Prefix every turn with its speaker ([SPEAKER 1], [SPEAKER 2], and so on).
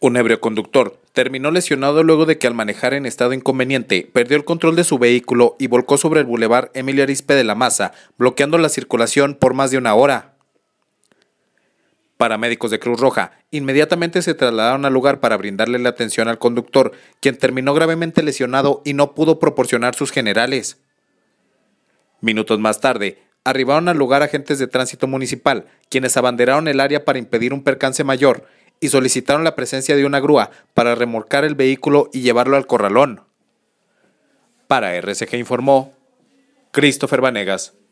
[SPEAKER 1] Un ebrio conductor terminó lesionado luego de que al manejar en estado inconveniente perdió el control de su vehículo y volcó sobre el bulevar Emilio Arispe de la Maza, bloqueando la circulación por más de una hora. Paramédicos de Cruz Roja inmediatamente se trasladaron al lugar para brindarle la atención al conductor, quien terminó gravemente lesionado y no pudo proporcionar sus generales. Minutos más tarde, arribaron al lugar agentes de tránsito municipal, quienes abanderaron el área para impedir un percance mayor y solicitaron la presencia de una grúa para remolcar el vehículo y llevarlo al corralón. Para RCG informó Christopher Vanegas.